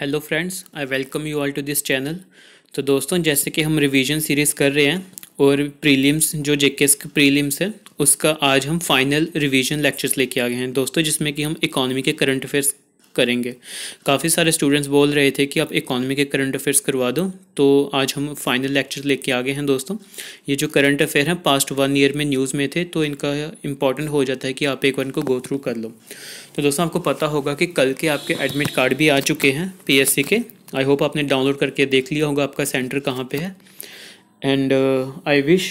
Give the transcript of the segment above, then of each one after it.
Hello friends I welcome you all to this channel तो दोस्तों जैसे कि हम रिवीजन सीरीज़ कर रहे हैं और प्रीलिम्स जो जेकेस के प्रीलिम्स है उसका आज हम फाइनल रिवीजन लेक्चर्स लेके आ गए हैं दोस्तों जिसमें कि हम इकोनॉमी के करंट अफेयर्स करेंगे काफ़ी सारे स्टूडेंट्स बोल रहे थे कि आप इकोनॉमी के करंट अफेयर्स करवा दो तो आज हम फाइनल लेक्चर लेके आ गए हैं दोस्तों ये जो करंट अफेयर हैं पास्ट वन ईयर में न्यूज़ में थे तो इनका इंपॉर्टेंट हो जाता है कि आप एक बार इनको गो थ्रू कर लो तो दोस्तों आपको पता होगा कि कल के आपके एडमिट कार्ड भी आ चुके हैं पी के आई होप आपने डाउनलोड करके देख लिया होगा आपका सेंटर कहाँ पर है एंड आई विश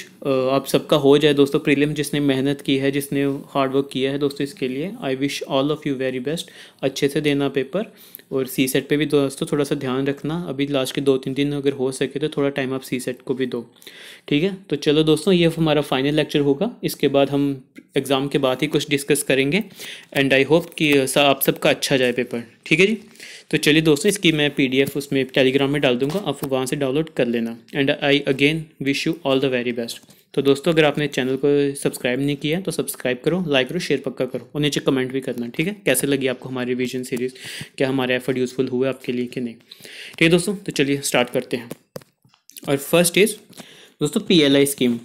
आप सबका हो जाए दोस्तों प्रीलिम जिसने मेहनत की है जिसने हार्डवर्क किया है दोस्तों इसके लिए I wish all of you very best अच्छे से देना पेपर और सी सेट पे भी दोस्तों थोड़ा सा ध्यान रखना अभी लास्ट के दो तीन दिन अगर हो सके तो थोड़ा टाइम आप सी सेट को भी दो ठीक है तो चलो दोस्तों ये हमारा फाइनल लेक्चर होगा इसके बाद हम एग्ज़ाम के बाद ही कुछ डिस्कस करेंगे एंड आई होप कि आप सबका अच्छा जाए पेपर ठीक है जी तो चलिए दोस्तों इसकी मैं पी उसमें टेलीग्राम में डाल दूंगा आप वहाँ से डाउनलोड कर लेना and I again wish you all the very best तो दोस्तों अगर आपने चैनल को सब्सक्राइब नहीं किया तो सब्सक्राइब करो लाइक करो शेयर पक्का करो और नीचे कमेंट भी करना ठीक है कैसे लगी आपको हमारी रिविजन सीरीज़ क्या हमारे एफर्ट यूज़फुल हुए आपके लिए कि नहीं ठीक है दोस्तों तो चलिए स्टार्ट करते हैं और फर्स्ट इज़ दोस्तों पी स्कीम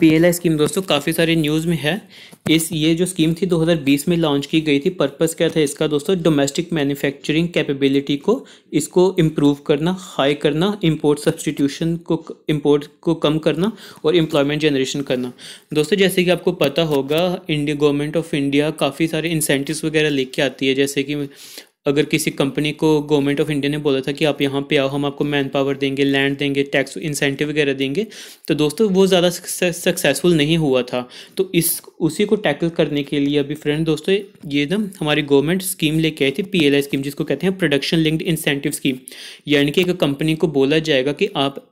पीएलआई स्कीम दोस्तों काफ़ी सारे न्यूज़ में है इस ये जो स्कीम थी 2020 में लॉन्च की गई थी पर्पस क्या था इसका दोस्तों डोमेस्टिक मैन्युफैक्चरिंग कैपेबिलिटी को इसको इम्प्रूव करना हाई करना इंपोर्ट सब्सटीट्यूशन को इंपोर्ट को कम करना और एम्प्लॉयमेंट जनरेशन करना दोस्तों जैसे कि आपको पता होगा इंडिया गवर्नमेंट ऑफ इंडिया काफ़ी सारे इंसेंटिवस वगैरह लेके आती है जैसे कि अगर किसी कंपनी को गवर्नमेंट ऑफ इंडिया ने बोला था कि आप यहाँ पे आओ हम आपको मैन पावर देंगे लैंड देंगे टैक्स इंसेंटिव वगैरह देंगे तो दोस्तों वो ज़्यादा सक्सेसफुल नहीं हुआ था तो इस उसी को टैकल करने के लिए अभी फ्रेंड दोस्तों ये एकदम हमारी गवर्नमेंट स्कीम लेके आई थी पी स्कीम जिसको कहते हैं प्रोडक्शन लिंक्ड इंसेंटिव स्कीम यानी कि एक कंपनी को बोला जाएगा कि आप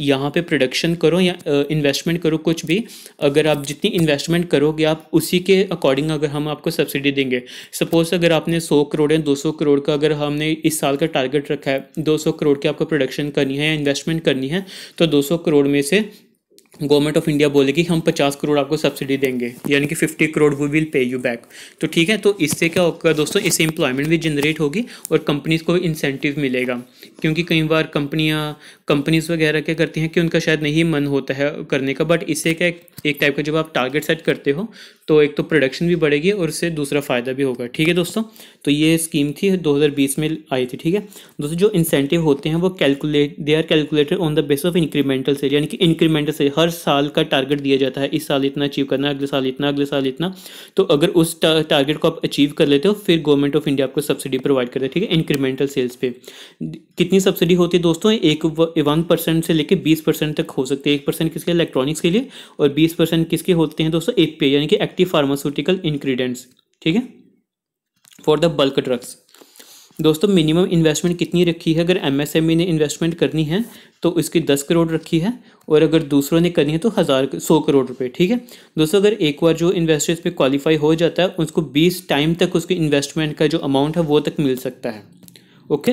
यहाँ पे प्रोडक्शन करो या इन्वेस्टमेंट करो कुछ भी अगर आप जितनी इन्वेस्टमेंट करोगे आप उसी के अकॉर्डिंग अगर हम आपको सब्सिडी देंगे सपोज़ अगर आपने 100 करोड़ या 200 करोड़ का अगर हमने इस साल का टारगेट रखा है 200 करोड़ की आपको प्रोडक्शन करनी है या इन्वेस्टमेंट करनी है तो 200 करोड़ में से गवर्नमेंट ऑफ इंडिया बोले कि हम 50 करोड़ आपको सब्सिडी देंगे यानी कि 50 crore we will pay you back तो ठीक है तो इससे क्या होगा दोस्तों इससे इंप्लॉयमेंट भी जनरेट होगी और कंपनीज को इंसेंटिव मिलेगा क्योंकि कई बार कंपनियां कंपनीज वगैरह क्या करती हैं कि उनका शायद नहीं मन होता है करने का बट इससे क्या एक टाइप का जब आप टारगेट सेट करते हो तो एक तो प्रोडक्शन भी बढ़ेगी और उससे दूसरा फ़ायदा भी होगा ठीक है दोस्तों तो ये स्कीम थी 2020 में आई थी ठीक है दोस्तों जो इंसेंटिव होते हैं वो calculate they are calculated on the base of incremental sale यानी कि इंक्रीमेंटल सेल हर साल का टारगेट दिया जाता है इस साल इतना अचीव करना अगले साल इतना अगले साल इतना तो अगर उस टारगेट को आप अचीव कर लेते हो फिर गवर्नमेंट ऑफ इंडिया आपको सब्सिडी प्रोवाइड करते हैं ठीक है इंक्रीमेंटल सेल्स पे कितनी सब्सिडी होती है दोस्तों एक वन परसेंट से लेकर बीस परसेंट तक हो सकती है एक परसेंट किसके इलेक्ट्रॉनिक्स के लिए और बीस परसेंट किसके होते हैं दोस्तों एक पे यानी कि एक्टिव फार्मास्यूटिकल इंग्रेडिएंट्स ठीक है फॉर द बल्क ड्रग्स दोस्तों मिनिमम इन्वेस्टमेंट कितनी रखी है अगर एमएसएमई e ने इन्वेस्टमेंट करनी है तो इसकी दस करोड़ रखी है और अगर दूसरों ने करनी है तो हज़ार सौ करोड़ रुपए ठीक है दोस्तों अगर एक बार जो इन्वेस्टर्स पे क्वालिफाई हो जाता है उसको बीस टाइम तक उसकी इन्वेस्टमेंट का जो अमाउंट है वो तक मिल सकता है ओके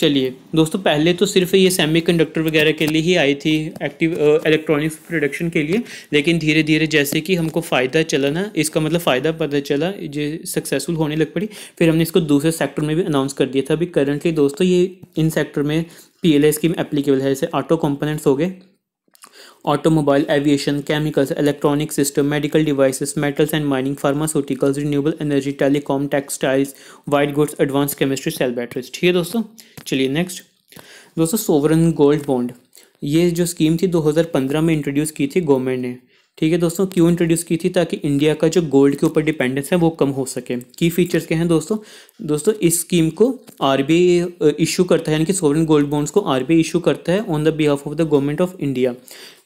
चलिए दोस्तों पहले तो सिर्फ ये सेमीकंडक्टर वगैरह के लिए ही आई थी एक्टिव इलेक्ट्रॉनिक्स प्रोडक्शन के लिए लेकिन धीरे धीरे जैसे कि हमको फ़ायदा चला ना इसका मतलब फ़ायदा पता चला जो सक्सेसफुल होने लग पड़ी फिर हमने इसको दूसरे सेक्टर में भी अनाउंस कर दिया था अभी करंटली दोस्तों ये इन सेक्टर में पी एल स्कीम एप्लीकेबल है जैसे ऑटो कंपोनेंट्स हो गए automobile aviation chemicals electronic system medical devices metals and mining pharmaceuticals renewable energy telecom textiles white goods advance chemistry cell batteries ठीक है दोस्तों चलिए नेक्स्ट दोस्तों सोवरन गोल्ड बॉन्ड ये जो स्कीम थी 2015 में इंट्रोड्यूस की थी गवर्नमेंट ने ठीक है दोस्तों क्यों इंट्रोड्यूस की थी ताकि इंडिया का जो गोल्ड के ऊपर डिपेंडेंस है वो कम हो सके की फीचर्स क्या हैं दोस्तों दोस्तों इस स्कीम को आर इशू uh, करता है यानी कि सोवरन गोल्ड बॉन्ड्स को आर इशू करता है on the behalf of the government of India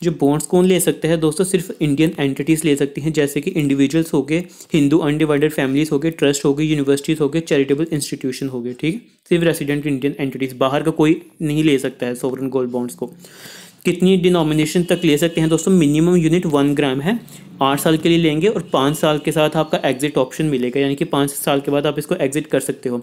जो बॉन्ड्स कौन ले सकते हैं दोस्तों सिर्फ इंडियन एंटिटीज़ ले सकती हैं जैसे कि इंडिविजुअल्स हो गए हिंदू अनडिवाइडेड फैमिलीज हो गए ट्रस्ट हो गए यूनिवर्सिटीज़ हो गए चैरिटेबल इंस्टीट्यूशन हो गए ठीक सिर्फ रेसिडेंट इंडियन एंटिटीज़ बाहर का कोई नहीं ले सकता है सोवरन गोल्ड बॉन्ड्स को कितनी डिनोमिनेशन तक ले सकते हैं दोस्तों मिनिमम यूनिट वन ग्राम है आठ साल के लिए लेंगे और पाँच साल के साथ आपका एग्जिट ऑप्शन मिलेगा यानी कि पाँच साल के बाद आप इसको एग्जिट कर सकते हो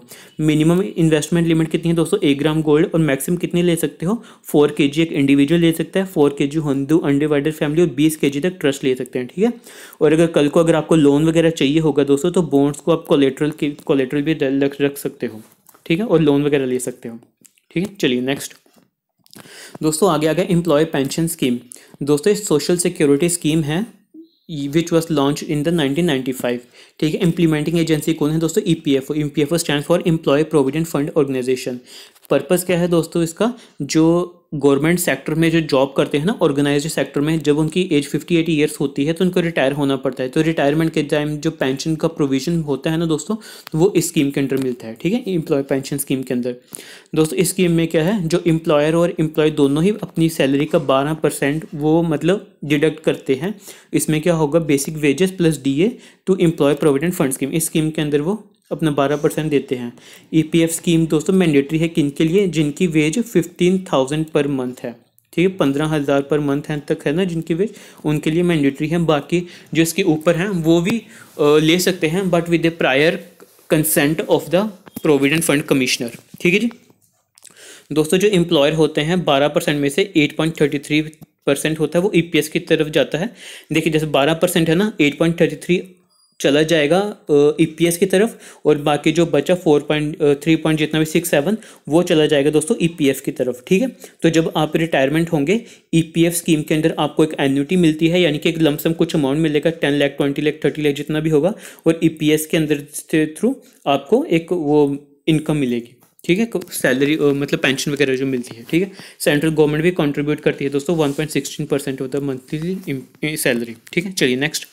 मिनिमम इन्वेस्टमेंट लिमिट कितनी है दोस्तों एक ग्राम गोल्ड और मैक्सिमम कितनी ले सकते हो फोर के जी एक इंडिविजुअल ले सकता है फोर के जी हिंदू अनडिवाइडेड फैमिली और बीस के जी तक ट्रस्ट ले सकते हैं ठीक है और अगर कल को अगर आपको लोन वगैरह चाहिए होगा दोस्तों तो बोन्स को आप कोलेट्रल कोलेट्रल भी रख सकते हो ठीक है और लोन वगैरह ले सकते हो ठीक है चलिए नेक्स्ट दोस्तों आगे आ गया एम्प्लॉय पेंशन स्कीम दोस्तों सोशल सिक्योरिटी स्कीम है which was launch in the 1995 ठीक है इंप्लीमेंटिंग एजेंसी कौन है दोस्तों E P F O E P F O stand for employ provident fund organisation purpose क्या है दोस्तों इसका जो गवर्नमेंट सेक्टर में जो जॉब करते हैं ना ऑर्गेनाइज सेक्टर में जब उनकी एज फिफ्टी एटी ईयर्स होती है तो उनको रिटायर होना पड़ता है तो रिटायरमेंट के टाइम जो पेंशन का प्रोविजन होता है ना दोस्तों तो वो इस स्कीम के अंदर मिलता है ठीक है इम्प्लॉय पेंशन स्कीम के अंदर दोस्तों इस स्कीम में क्या है जो इम्प्लॉयर और इम्प्लॉय दोनों ही अपनी सैलरी का बारह परसेंट वो मतलब डिडक्ट करते हैं इसमें क्या होगा basic wages plus D A to employ provident fund scheme इस स्कीम के अंदर वो अपना बारह परसेंट देते हैं ईपीएफ e स्कीम दोस्तों मैंडेटरी है किन के लिए जिनकी wage fifteen thousand per month है ठीक है पंद्रह हज़ार पर मंथ है तक है ना जिनकी वेज उनके लिए मैंडेटरी है बाकी जो इसके ऊपर हैं वो भी ले सकते हैं but with a prior consent of the provident fund commissioner ठीक है जी दोस्तों जो एम्प्लॉयर होते हैं बारह परसेंट में से eight point thirty three percent होता है वो ई e की तरफ जाता है देखिए जैसे बारह परसेंट है ना एट पॉइंट थर्टी थ्री चला जाएगा ई e की तरफ और बाकी जो बचा फोर पॉइंट थ्री पॉइंट जितना भी सिक्स सेवन वो चला जाएगा दोस्तों ई e की तरफ ठीक है तो जब आप रिटायरमेंट होंगे ई e स्कीम के अंदर आपको एक एन्यूटी मिलती है यानी कि एक लमसम कुछ अमाउंट मिलेगा ten lakh twenty lakh thirty lakh जितना भी होगा और ई के अंदर के थ्रू आपको एक वो इनकम मिलेगी ठीक है सैलरी मतलब पेंशन वगैरह जो मिलती है ठीक है सेंट्रल गवर्नमेंट भी कंट्रीब्यूट करती है दोस्तों वन पॉइंट सिक्सटीन परसेंट होता है मंथली सैलरी ठीक है चलिए नेक्स्ट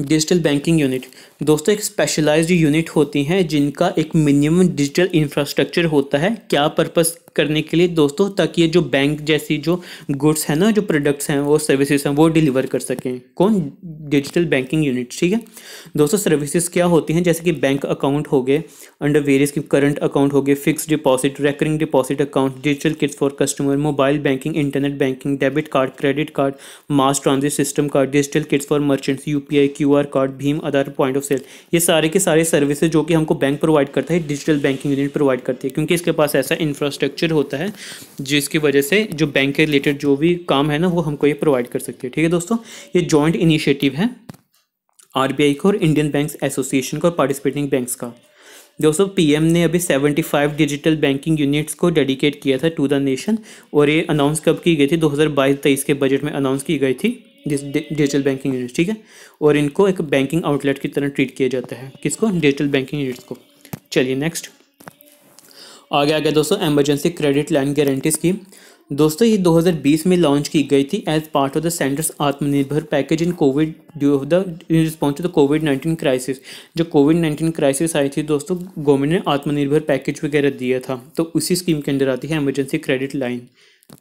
डिजिटल बैंकिंग यूनिट दोस्तों एक स्पेशलाइज्ड यूनिट होती हैं जिनका एक मिनिमम डिजिटल इंफ्रास्ट्रक्चर होता है क्या पर्पस करने के लिए दोस्तों ताकि ये जो बैंक जैसी जो गुड्स हैं ना जो प्रोडक्ट्स हैं वो सर्विसेज हैं वो डिलीवर कर सकें कौन डिजिटल बैंकिंग यूनिट ठीक है दोस्तों सर्विसेज क्या होती हैं जैसे कि बैंक अकाउंट हो गए अंडर वेरियस की करंट अकाउंट हो गए fix deposit recurring deposit account digital kits for customer mobile banking internet banking debit card credit card mass transit system card digital kits for merchants U UPI QR card भीम other point of sale ये सारे के सारे services जो कि हमको bank provide करता है डिजिटल बैंकिंग यूनिट प्रोवाइड करती है क्योंकि इसके पास ऐसा इंफ्रास्ट्रक्चर होता है जिसकी वजह से जो बैंक के रिलेटेड जो भी काम है ना वो हमको ये प्रोवाइड कर सकती है ठीक है दोस्तों ये जॉइंट इनिशिएटिव है आरबीआई का और इंडियन बैंक्स एसोसिएशन का और पार्टिसिपेटिंग बैंक्स का दोस्तों पीएम ने अभी 75 डिजिटल बैंकिंग यूनिट्स को डेडिकेट किया था टू द नेशन और ये अनाउंस कब की गई थी 2022-23 के बजट में अनाउंस की गई थी डिजिटल बैंकिंग यूनिट्स ठीक है और इनको एक बैंकिंग आउटलेट की तरह ट्रीट किया जाता है किसको डिजिटल बैंकिंग यूनिट्स को चलिए नेक्स्ट आगे आ गया दोस्तों emergency credit line guarantee scheme दोस्तों ये 2020 में लॉन्च की गई थी as part of the centre's Aatmanirbhar package in COVID due of the response to the COVID nineteen crisis जो कोविड नाइन्टीन क्राइसिस आई थी दोस्तों गवर्नमेंट ने आत्मनिर्भर पैकेज वगैरह दिया था तो उसी स्कीम के अंदर आती है एमरजेंसी क्रेडिट लाइन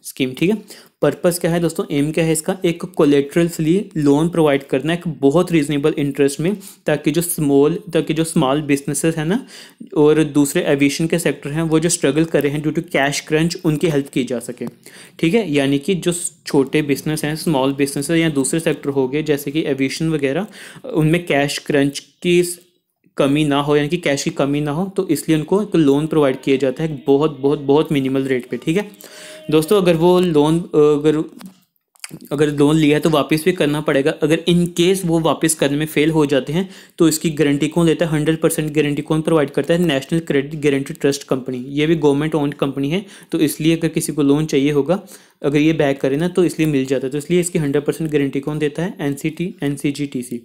स्कीम ठीक है पर्पस क्या है दोस्तों एम क्या है इसका एक कोलेट्रल फ्री लोन प्रोवाइड करना है एक बहुत रीजनेबल इंटरेस्ट में ताकि जो स्मॉल ताकि जो स्मॉल बिजनेसेस हैं ना और दूसरे एविएशन के सेक्टर हैं वो जो स्ट्रगल कर रहे हैं ड्यू टू कैश क्रंच उनकी हेल्प की जा सके ठीक है यानी कि जो छोटे बिजनेस हैं स्मॉल बिजनेस या दूसरे सेक्टर हो गए जैसे कि एविएशन वगैरह उनमें कैश क्रंच की कमी ना हो यानी कि कैश की कमी ना हो तो इसलिए उनको एक लोन प्रोवाइड किया जाता है बहुत बहुत बहुत मिनिमल रेट पर ठीक है दोस्तों अगर वो लोन अगर अगर लोन लिया है तो वापस भी करना पड़ेगा अगर इन केस वो वापस करने में फेल हो जाते हैं तो इसकी गारंटी कौन लेता है हंड्रेड परसेंट गारंटी कौन प्रोवाइड करता है national credit guarantee trust company ये भी गवर्नमेंट ओन कंपनी है तो इसलिए अगर किसी को लोन चाहिए होगा अगर ये बैक करे ना तो इसलिए मिल जाता है तो इसलिए इसकी हंड्रेड परसेंट गारंटी कौन देता है N C T N C G T C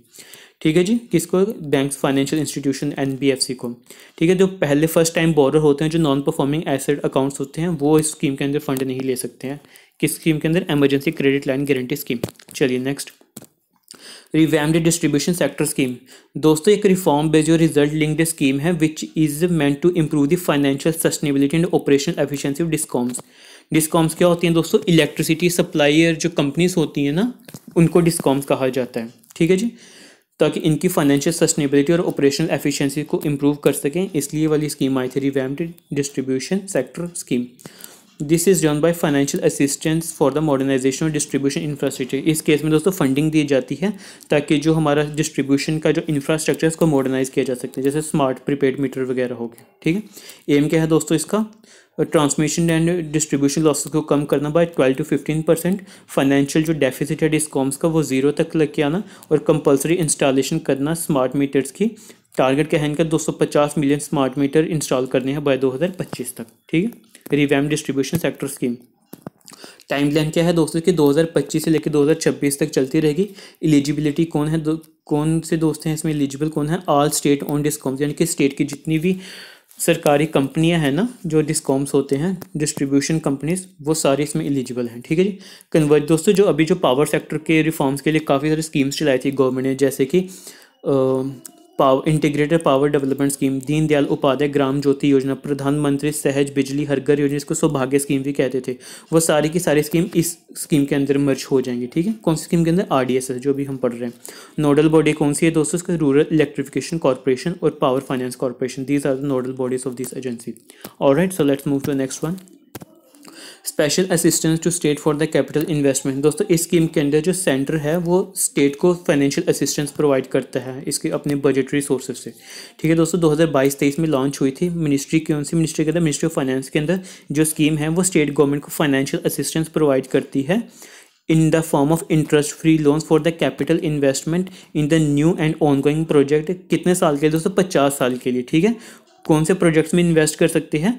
ठीक है जी किसको बैंक फाइनेंशियल इंस्टीट्यूशन एनबीएफसी को ठीक है जो पहले फर्स्ट टाइम बोरर होते हैं जो नॉन परफॉर्मिंग एसेड अकाउंट्स होते हैं वो इस स्कीम के अंदर फंड नहीं ले सकते हैं किस स्कीम के अंदर emergency credit line guarantee scheme चलिए next revamped distribution sector scheme दोस्तों एक रिफॉर्म बेस्ड और रिजल्ट लिंक्ड स्कीम है which is meant to improve the financial sustainability and operational efficiency of discoms discoms क्या होती हैं दोस्तों इलेक्ट्रिसिटी सप्लाई जो कंपनीज होती हैं ना उनको डिस्कॉम्स कहा जाता है ठीक है जी ताकि इनकी फाइनेंशियल सस्टेनेबिलिटी और ऑपरेशनल एफिशिएंसी को इम्प्रूव कर सकें इसलिए वाली स्कीम आई थी revamped distribution sector scheme this is done by financial assistance for the modernisation और डिस्ट्रीब्यूशन इंफ्रास्ट्रक्चर इस केस में दोस्तों फंडिंग दी जाती है ताकि जो हमारा डिस्ट्रीब्यूशन का जो इंफ्रास्ट्रक्चर है उसको मॉडर्नाइज किया जा सकता है जैसे स्मार्ट प्रीपेड मीटर वगैरह हो गया ठीक है एम क्या है दोस्तों इसका ट्रांसमिशन एंड डिस्ट्रीब्यूशन लॉसेस को कम करना by twelve to fifteen percent financial जो डेफिसिट है डिस्कॉम्स का वो जीरो तक लग के आना और कंपलसरी इंस्टॉलेशन करना स्मार्ट मीटर्स की टारगेट क्या है इनका 250 मिलियन स्मार्ट मीटर इंस्टॉल करने हैं बाय 2025 तक ठीक है revamp distribution sector scheme timeline क्या है दोस्तों की 2025 से लेकर 2026 तक चलती रहेगी एलिजिबिलिटी कौन है कौन से दोस्त हैं इसमें एलिजिबल कौन है ऑल स्टेट ऑन डिस्कॉम्स यानी कि स्टेट की जितनी भी सरकारी कंपनियां हैं ना जो डिस्कॉम्स होते हैं डिस्ट्रीब्यूशन कंपनीज वो सारी इसमें एलिजिबल हैं ठीक है जी कन्वर्ट दोस्तों जो अभी जो पावर सेक्टर के रिफॉर्म्स के लिए काफ़ी सारी स्कीम्स चलाई थी गवर्नमेंट ने जैसे कि power integrated power development scheme Deendayal Upadhyaya Gram Jyoti Yojana Pradhanmantri सहज बिजली हर घर योजना इसको सौभाग्य स्कीम भी कहते थे वो सारी की सारी स्कीम इस स्कीम के अंदर मर्ज हो जाएंगी ठीक है कौन सी स्कीम के अंदर आर डी एस एस जो भी हम पढ़ रहे हैं नोडल बॉडी कौन सी है दोस्तों इसका रूरल इलेक्ट्रिफिकेशन कॉरपोरेशन और power finance corporation these are the nodal bodies of this agency और right so let's move to next one special assistance to state for the capital investment दोस्तों इस scheme के अंदर जो सेंटर है वो state को फाइनेंशियल असिस्टेंस प्रोवाइड करता है इसके अपने बजटरी सोर्सेज से ठीक है दोस्तों 2022 हज़ार में लॉन्च हुई थी मिनिस्ट्री कौन सी मिनिस्ट्री के अंदर मिनिस्ट्री ऑफ फाइनेंस के अंदर जो स्कीम है वो स्टेट गवर्नमेंट को फाइनेंशियल असिस्टेंस प्रोवाइड करती है the form of interest free loan for the capital investment in the new and ongoing project कितने साल के लिए दोस्तों पचास साल के लिए ठीक है कौन से प्रोजेक्ट्स में इन्वेस्ट कर सकते हैं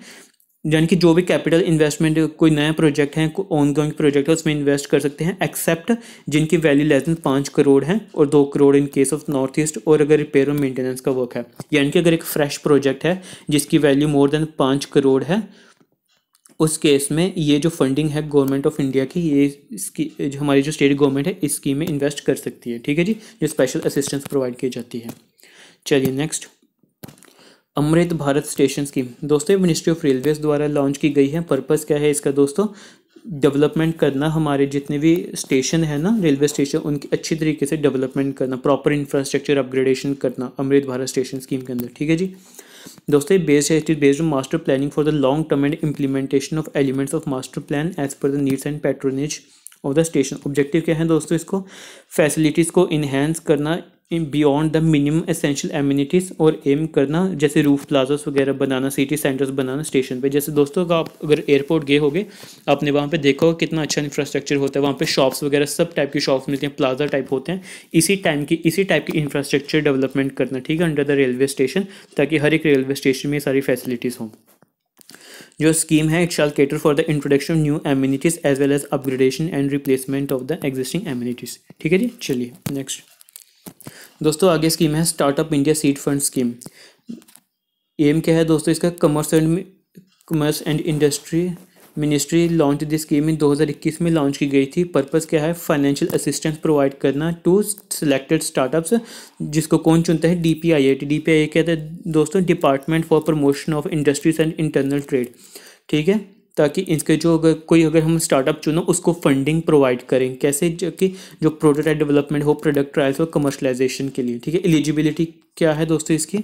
यानी कि जो भी कैपिटल इन्वेस्टमेंट कोई नया प्रोजेक्ट है कोई ऑन गोइंग प्रोजेक्ट है उसमें इन्वेस्ट कर सकते हैं एक्सेप्ट जिनकी वैल्यू लेस देन पाँच करोड़ है और दो crore in case of North East और अगर रिपेयर और मेंटेनेंस का वर्क है यानी कि अगर एक फ्रेश प्रोजेक्ट है जिसकी वैल्यू मोर देन पाँच करोड़ है उस केस में ये जो फंडिंग है गवर्नमेंट ऑफ इंडिया की ये इसकी जो हमारी जो स्टेट गवर्नमेंट है इस स्कीम में इन्वेस्ट कर सकती है ठीक है जी जो स्पेशल असिस्टेंस प्रोवाइड की जाती है चलिए next Amrit Bharat station scheme दोस्तों मिनिस्ट्री ऑफ रेलवेज द्वारा लॉन्च की गई है पर्पज़ क्या है इसका दोस्तों डेवलपमेंट करना हमारे जितने भी स्टेशन है ना रेलवे स्टेशन उनकी अच्छी तरीके से डेवलपमेंट करना प्रॉपर इंफ्रास्ट्रक्चर अपग्रेडेशन करना अमृत भारत स्टेशन स्कीम के अंदर ठीक है जी दोस्तों बेस्ड है it is based on master planning for the long term and implementation of elements of master plan as per the needs and patronage of the station objective क्या है दोस्तों इसको फैसिलिटीज़ को इन्हेंस करना in beyond the minimum essential amenities और aim करना जैसे roof plaza वगैरह बनाना सिटी सेंटर्स बनाना स्टेशन पे जैसे दोस्तों आप अगर एयरपोर्ट गए होगे आपने वहाँ पे देखा होगा कितना अच्छा इंफ्रास्ट्रक्चर होता है वहाँ पे शॉप्स वगैरह सब टाइप की शॉप्स मिलती हैं प्लाजा टाइप होते हैं इसी टाइम की इसी टाइप की इंफ्रास्ट्रक्चर डेवलपमेंट करना ठीक है अंडर द रेलवे स्टेशन ताकि हर एक रेलवे स्टेशन में सारी फैसिलिटीज़ हों जो स्कीम है it shall cater for the introduction new amenities as well as upgradation and replacement of the existing amenities ठीक है जी चलिए नेक्स्ट दोस्तों आगे स्कीम है startup India seed fund scheme aim क्या है दोस्तों इसका commerce and commerce and industry ministry launch the scheme in 2021 में लॉन्च की गई थी पर्पस क्या है फाइनेंशियल असिस्टेंस प्रोवाइड करना टू सिलेक्टेड स्टार्टअप्स जिसको कौन चुनता है D P I I T D P I क्या है दोस्तों department for promotion of industries and internal trade ठीक है ताकि इसके जो अगर कोई अगर हम स्टार्टअप चुनो उसको फंडिंग प्रोवाइड करें कैसे जो कि जो प्रोटोटाइप डेवलपमेंट हो प्रोडक्ट ट्रायल्स हो कमर्शलाइजेशन के लिए ठीक है एलिजिबिलिटी क्या है दोस्तों इसकी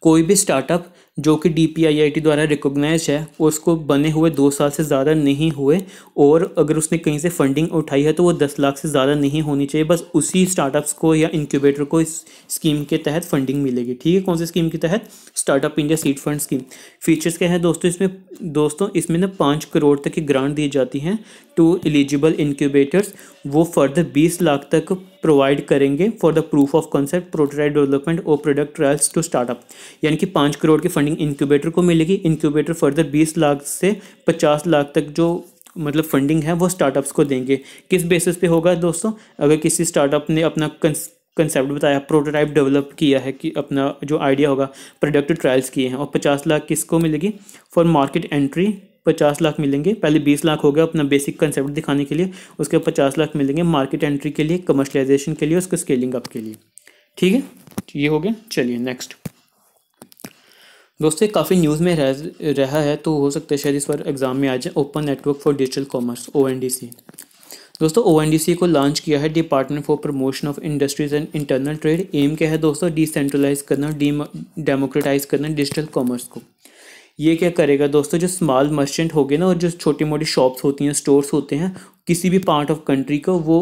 कोई भी स्टार्टअप जो कि D P I I T द्वारा रिकोगनाइज है उसको बने हुए दो साल से ज़्यादा नहीं हुए और अगर उसने कहीं से फंडिंग उठाई है तो वो दस लाख से ज़्यादा नहीं होनी चाहिए बस उसी स्टार्टअप्स को या इंक्यूबेटर को इस स्कीम के तहत फंडिंग मिलेगी ठीक है कौन सी स्कीम के तहत startup India seed fund scheme features क्या है दोस्तों इसमें दोस्तों इसमें ना पाँच करोड़ तक की ग्रांट दी जाती हैं टू एलिजिबल इंक्यूबेटर्स वो फर्दर बीस लाख तक प्रोवाइड करेंगे for the proof of concept prototype development और प्रोडक्ट ट्रायल्स टू स्टार्टअप यानी कि पाँच करोड़ की फंडिंग फंडिंग इंक्यूबेटर को मिलेगी इंक्यूबेटर फर्दर 20 लाख से 50 लाख तक जो मतलब फंडिंग है वो स्टार्टअप्स को देंगे किस बेसिस पे होगा दोस्तों अगर किसी स्टार्टअप ने अपना कंसेप्ट बताया प्रोटोटाइप डेवलप किया है कि अपना जो आइडिया होगा प्रोडक्ट ट्रायल्स किए हैं और पचास लाख किसको मिलेगी फॉर मार्केट एंट्री पचास लाख मिलेंगे पहले बीस लाख हो गया अपना बेसिक कंसेप्ट दिखाने के लिए उसके बाद पचास लाख मिलेंगे मार्केट एंट्री के लिए कमर्शलाइजेशन के लिए उसके स्केलिंग अप के लिए ठीक है ये हो गया चलिए नेक्स्ट दोस्तों काफ़ी न्यूज़ में रह रहा है तो हो सकता है शायद इस बार एग्ज़ाम में आ जाए open network for digital commerce ओ दोस्तों ओ को लॉन्च किया है department for promotion of industries and internal trade aim क्या है दोस्तों डिसेंट्रलाइज करना डेमोक्रेटाइज करना डिजिटल कॉमर्स को ये क्या करेगा दोस्तों जो स्मॉल मर्चेंट हो गए ना और जो छोटी मोटी शॉप्स होती हैं स्टोर्स होते हैं किसी भी पार्ट ऑफ कंट्री को वो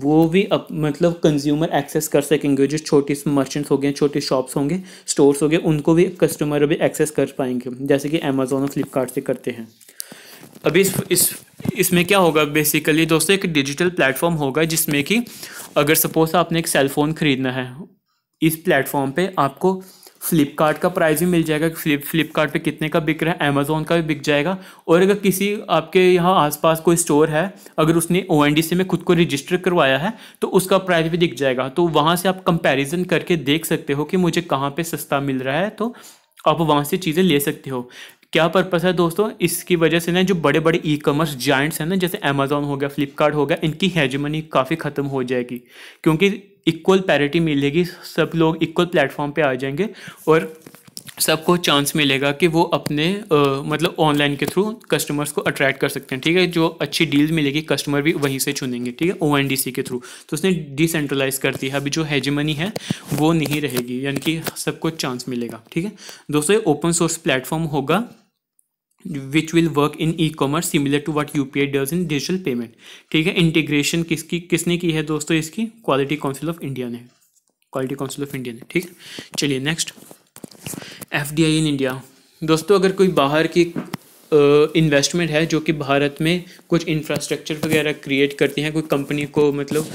वो भी अब मतलब कंज्यूमर एक्सेस कर सकेंगे जो छोटी मर्चेंट्स हो गए छोटे शॉप्स होंगे स्टोर्स हो गए उनको भी कस्टमर अभी एक्सेस कर पाएंगे जैसे कि अमेज़ोन और फ्लिपकार्ट से करते हैं अभी इस इस इसमें क्या होगा बेसिकली दोस्तों एक डिजिटल प्लेटफॉर्म होगा जिसमें कि अगर सपोज आपने एक सेलफोन ख़रीदना है इस प्लेटफॉर्म पे आपको फ्लिपकार्ट का प्राइस भी मिल जाएगा कि फ्लिपकार्ट पे कितने का बिक रहा है अमेजोन का भी बिक जाएगा और अगर किसी आपके यहाँ आसपास कोई स्टोर है अगर उसने ओ में खुद को रजिस्टर करवाया है तो उसका प्राइस भी दिख जाएगा तो वहाँ से आप कंपेरिजन करके देख सकते हो कि मुझे कहाँ पर सस्ता मिल रहा है तो आप वहाँ से चीज़ें ले सकते हो क्या पर्पस है दोस्तों इसकी वजह से ना जो बड़े बड़े ई कॉमर्स जॉइंट्स हैं ना जैसे अमेजोन हो गया फ्लिपकार्ट हो गया इनकी हेजमनी काफ़ी ख़त्म हो जाएगी क्योंकि इक्वल पैरिटी मिलेगी सब लोग इक्वल प्लेटफॉर्म पे आ जाएंगे और सबको चांस मिलेगा कि वो अपने आ, मतलब ऑनलाइन के थ्रू कस्टमर्स को अट्रैक्ट कर सकते हैं ठीक है जो अच्छी डील मिलेगी कस्टमर भी वहीं से चुनेंगे ठीक है ओ के थ्रू तो उसने डिसेंट्रलाइज कर दिया अभी जो हैजमनी है वो नहीं रहेगी यानी कि सबको चांस मिलेगा ठीक है दोस्तों ये ओपन सोर्स प्लेटफॉर्म होगा which will work in e commerce similar to what U P I does in digital payment ठीक है इंटीग्रेशन किसकी किसने की है दोस्तों इसकी क्वालिटी काउंसिल ऑफ इंडिया ने क्वालिटी काउंसिल ऑफ इंडिया ने ठीक चलिए next F D I in India दोस्तों अगर कोई बाहर की इन्वेस्टमेंट है जो कि भारत में कुछ इंफ्रास्ट्रक्चर वगैरह क्रिएट करती हैं कोई कंपनी को मतलब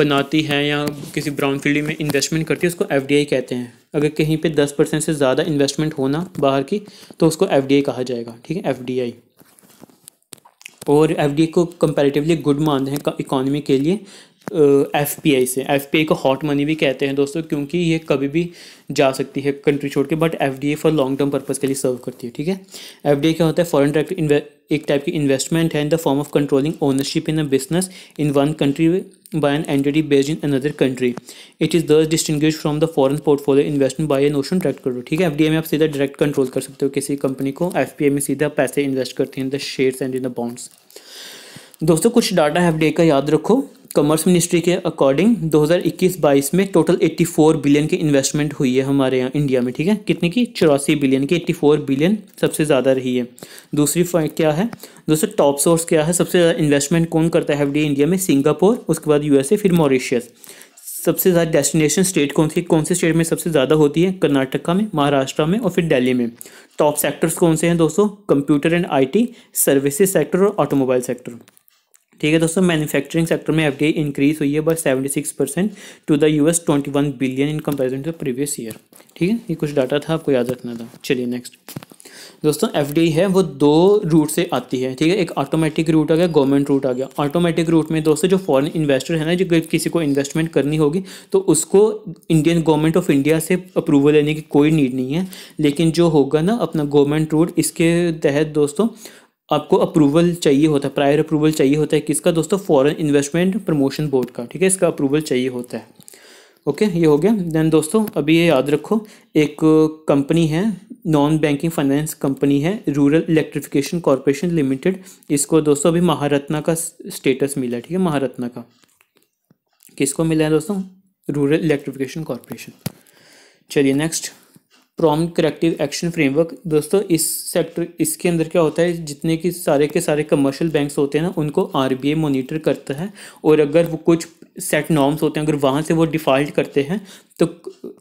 बनाती है या किसी ब्राउन फील्ड में इन्वेस्टमेंट करती है उसको एफ कहते हैं अगर कहीं पे दस परसेंट से ज़्यादा इन्वेस्टमेंट होना बाहर की तो उसको एफ कहा जाएगा ठीक है एफ और एफ को कंपेरेटिवली गुड मानते हैं इकॉनमी के लिए एफ पी आई से एफ पी आई को हॉट मनी भी कहते हैं दोस्तों क्योंकि ये कभी भी जा सकती है कंट्री छोड़ के but F D A for long term purpose के लिए सर्व करती है ठीक है एफ डी ए क्या होता है फॉरन डायरेक्ट एक टाइप की इन्वेस्टमेंट है in the form of controlling ownership in a business in one country by an entity based in another country it is thus distinguished from the foreign portfolio investment by a notion direct करो ठीक है FDA में आप सीधा direct control कर सकते हो किसी कंपनी को आई में सीधा पैसे इन्वेस्ट करते हैं in the shares and in the bonds दोस्तों कुछ डाटा एफडीए का याद रखो कॉमर्स मिनिस्ट्री के अकॉर्डिंग 2021-22 में टोटल 84 बिलियन की इन्वेस्टमेंट हुई है हमारे यहाँ इंडिया में ठीक है कितने की चौरासी बिलियन की 84 बिलियन सबसे ज़्यादा रही है दूसरी पॉइंट क्या है दोस्तों टॉप सोर्स क्या है सबसे ज़्यादा इन्वेस्टमेंट कौन करता है एफडीआई इंडिया में सिंगापुर उसके बाद यूएसए फिर मॉरिशियस सबसे ज़्यादा डेस्टिनेशन स्टेट कौन सी कौन से स्टेट में सबसे ज़्यादा होती है कर्नाटका में महाराष्ट्र में और फिर दिल्ली में टॉप सेक्टर्स कौन से हैं दोस्तों computer and IT services sector और ऑटोमोबाइल सेक्टर ठीक है दोस्तों मैन्युफैक्चरिंग सेक्टर में एफडीआई इंक्रीज हुई है by six percent to the US one billion in comparison to the previous year ठीक है ये कुछ डाटा था आपको याद रखना था चलिए नेक्स्ट दोस्तों एफ है वो दो रूट से आती है ठीक है एक ऑटोमेटिक रूट आ गया गवर्नमेंट रूट आ गया ऑटोमेटिक रूट में दोस्तों जो फॉरन इन्वेस्टर है ना जो किसी को इन्वेस्टमेंट करनी होगी तो उसको इंडियन गवर्नमेंट ऑफ इंडिया से अप्रूवल लेने की कोई नीड नहीं है लेकिन जो होगा ना अपना गवर्नमेंट रूट इसके तहत दोस्तों आपको अप्रूवल चाहिए होता है प्रायर अप्रूवल चाहिए होता है किसका दोस्तों फॉरेन इन्वेस्टमेंट प्रमोशन बोर्ड का ठीक है इसका अप्रूवल चाहिए होता है ओके ये हो गया देन दोस्तों अभी ये याद रखो एक कंपनी है नॉन बैंकिंग फाइनेंस कंपनी है रूरल इलेक्ट्रिफिकेशन कॉरपोरेशन लिमिटेड इसको दोस्तों अभी महारत्ना का स्टेटस मिला है ठीक है महारत्ना का किसको मिला है दोस्तों रूरल इलेक्ट्रिफिकेशन कॉरपोरेशन चलिए next prompt corrective action framework दोस्तों इस सेक्टर इसके अंदर क्या होता है जितने की सारे के सारे कमर्शियल बैंक्स होते हैं ना उनको आई मोनिटर करता है और अगर वो कुछ सेट नॉर्म्स होते हैं अगर वहाँ से वो डिफ़ॉल्ट करते हैं तो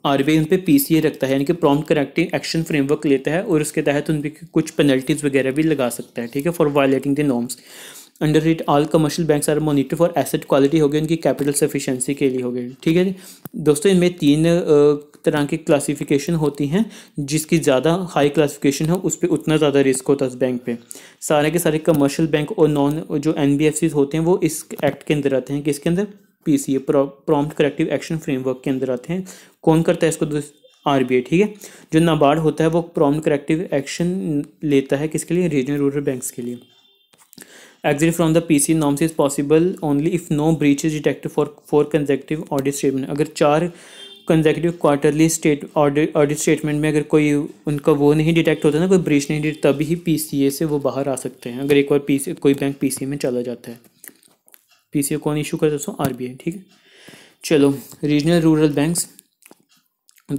आर बी आई उन पर पी सी ए रखता है यानी कि प्रॉम करेक्टिव एक्शन फ्रेमवर्क लेता है और उसके तहत उन पर कुछ पेनल्टीज़ वगैरह भी लगा सकता है ठीक है for violating the norms under it all commercial banks are monitor for asset quality हो गई उनकी कैपिटल सफिशेंसी के लिए हो गए ठीक है दोस्तों इनमें तीन तरह की क्लासिफिकेशन होती हैं जिसकी ज़्यादा हाई क्लासिफिकेशन हो उस पर उतना ज़्यादा रिस्क होता है उस बैंक पे सारे के सारे कमर्शियल बैंक और नॉन जो एन होते हैं वो इस एक्ट के अंदर आते हैं किसके अंदर P C A prompt corrective action framework के अंदर आते हैं कौन करता है इसको आर बी आई ठीक है जो नाबार्ड होता है वो प्रॉम्प्ट करेक्टिव एक्शन लेता है किसके लिए रीजनल रूरल बैंक्स के लिए from the P C norms is possible only if no breach is detected for four consecutive audit statement अगर चार consecutive quarterly state audit statement में अगर कोई उनका वो नहीं डिटेक्ट होता ना कोई ब्रिज नहीं डिटेक्ट तभी ही पी से वो बाहर आ सकते हैं अगर एक बार पी कोई बैंक पी में चला जाता है पी कौन इशू करता है दोस्तों आर ठीक है चलो रीजनल रूरल बैंक्स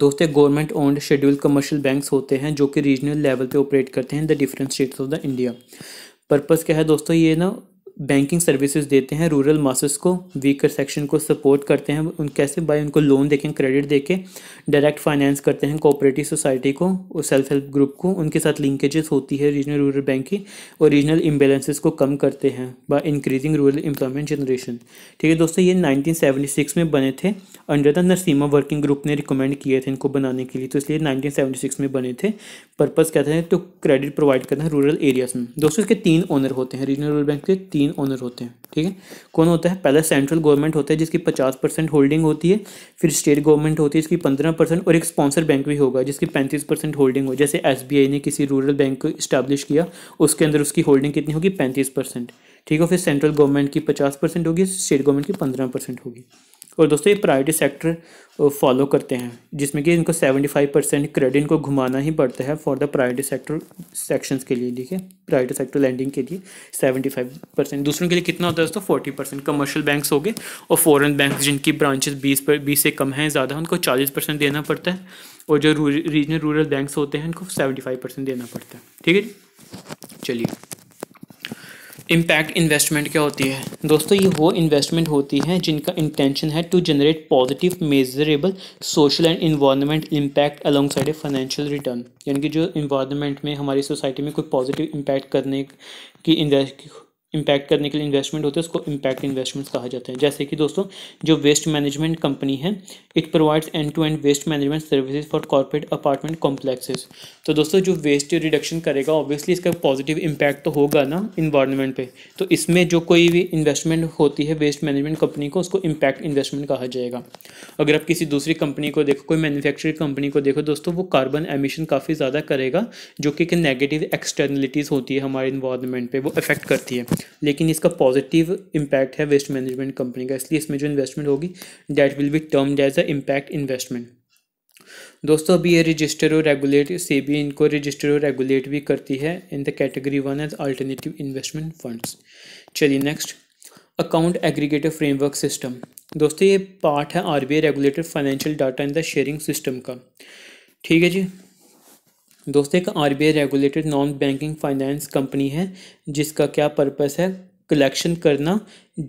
दोस्तों government owned schedule commercial banks होते हैं जो कि रीजनल लेवल पे ऑपरेट करते हैं the different states of the India purpose क्या है दोस्तों ये ना बैंकिंग सर्विसेज देते हैं रूरल मासेस को वीकर सेक्शन को सपोर्ट करते हैं उन कैसे बाई उनको लोन देके क्रेडिट देके डायरेक्ट फाइनेंस करते हैं कोऑपरेटिव सोसाइटी को और सेल्फ हेल्प ग्रुप को उनके साथ लिंकेजेस होती है रीजनल रूरल बैंक की और रीजनल इम्बेलेंसेज को कम करते हैं by increasing rural employment generation ठीक है दोस्तों ये सिक्स में बने थे under the Narasimham working group ने रिकमेंड किए थे इनको बनाने के लिए तो इसलिए सिक्स में बने थे पर्पज़ क्या हैं तो क्रेडिट प्रोवाइड करना रूरल एरियाज़ में दोस्तों इसके तीन ओनर होते हैं रीजनल रूरल बैंक के तीन तीन ओनर होते हैं ठीक है कौन होता है पहले सेंट्रल गवर्नमेंट होता है जिसकी पचास परसेंट होल्डिंग होती है फिर स्टेट गवर्नमेंट होती है जिसकी पंद्रह परसेंट और एक स्पॉन्सर बैंक भी होगा जिसकी पैंतीस परसेंट होल्डिंग हो जैसे एस ने किसी रूरल बैंक को इस्टेब्लिश किया उसके अंदर उसकी होल्डिंग कितनी होगी पैंतीस ठीक है फिर सेंट्रल गवर्नमेंट की पचास होगी स्टेट गवर्नमेंट की पंद्रह होगी और दोस्तों ये प्राइवेट सेक्टर फॉलो करते हैं जिसमें कि इनको सेवेंटी फ़ाइव परसेंट क्रेडिट इनको घुमाना ही पड़ता है for the private sector sections के लिए ठीक है प्राइवेट सेक्टर लैंडिंग के लिए सेवेंटी फाइव परसेंट दूसरों के लिए कितना होता है दोस्तों फोर्टी परसेंट कमर्शियल बैंक्स हो गए और फॉरेन बैंक जिनकी ब्रांचेस बीस पर बीस से कम हैं ज़्यादा उनको चालीस परसेंट देना पड़ता है और जो रीजनल रूरल बैंक्स होते हैं उनको फाइव परसेंट देना पड़ता है ठीक है चलिए इम्पैक्ट इन्वेस्टमेंट क्या होती है दोस्तों ये वो इन्वेस्टमेंट होती है जिनका इंटेंशन है to generate positive measurable social and environment impact alongside a financial return यानी कि जो इन्वायरमेंट में हमारी सोसाइटी में कोई पॉजिटिव इम्पैक्ट करने की इम्पैक्ट करने के लिए इन्वेस्टमेंट होते हैं उसको इम्पैक्ट इन्वेस्टमेंट्स कहा जाता है जैसे कि दोस्तों जो वेस्ट मैनेजमेंट कंपनी है it provides end to end waste management services for corporate apartment complexes तो दोस्तों जो वेस्ट रिडक्शन करेगा ऑब्वियसली इसका पॉजिटिव इम्पैक्ट तो होगा ना इन्वायरमेंट पर तो इसमें जो कोई भी इन्वेस्टमेंट होती है वेस्ट मैनेजमेंट कंपनी को उसको इम्पैक्ट इन्वेस्टमेंट कहा जाएगा अगर आप किसी दूसरी कंपनी को देखो कोई मैनुफैक्चरिंग कंपनी को देखो दोस्तों वो कार्बन एमिशन काफ़ी ज़्यादा करेगा जो कि नेगेटिव एक्सटर्नलिटीज़ होती है हमारे इन्वायरमेंट पर वो अफेक्ट करती है लेकिन इसका पॉजिटिव इम्पैक्ट है वेस्ट मैनेजमेंट कंपनी का इसलिए इसमें जो इन्वेस्टमेंट होगी that will be termed as a impact investment दोस्तों अभी ये रजिस्टर और रेगुलेट से भी इनको रजिस्टर और रेगुलेट भी करती है in the category one as alternative investment funds चलिए next account aggregator framework system दोस्तों ये पार्ट है RBI regulator financial data in the sharing system का ठीक है जी दोस्तों एक आर regulated non banking finance company है जिसका क्या पर्पस है कलेक्शन करना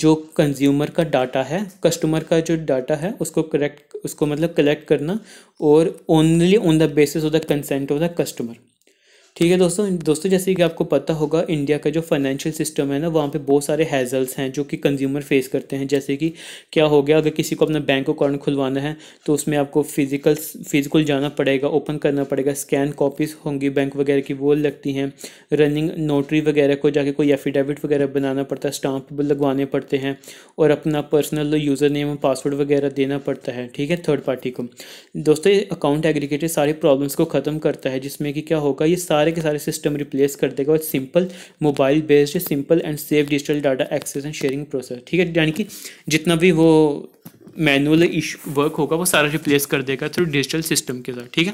जो कंज्यूमर का डाटा है कस्टमर का जो डाटा है उसको करेक्ट उसको मतलब कलेक्ट करना और only on the basis of the consent of the customer ठीक है दोस्तों दोस्तों जैसे कि आपको पता होगा इंडिया का जो फाइनेंशियल सिस्टम है ना वहाँ पे बहुत सारे हैजल्स हैं जो कि कंज्यूमर फेस करते हैं जैसे कि क्या हो गया अगर किसी को अपना बैंक अकाउंट खुलवाना है तो उसमें आपको फिजिकल फिजिकल जाना पड़ेगा ओपन करना पड़ेगा स्कैन कॉपीज़ होंगी बैंक वगैरह की वो लगती हैं रनिंग नोटरी वगैरह को जाके कोई एफिडेविट वगैरह बनाना पड़ता है स्टाम्प लगवाने पड़ते हैं और अपना पर्सनल यूज़र नेम और पासवर्ड वगैरह देना पड़ता है ठीक है थर्ड पार्टी को दोस्तों अकाउंट एग्रीकेटेड सारी प्रॉब्लम्स को ख़त्म करता है जिसमें कि क्या होगा ये सारे सारे के सारे सिस्टम रिप्लेस कर देगा और simple mobile based simple and safe digital data access and sharing process ठीक है यानी कि जितना भी वो मैनुअल इशू वर्क होगा वो सारा रिप्लेस कर देगा थ्रू डिजिटल सिस्टम के साथ ठीक है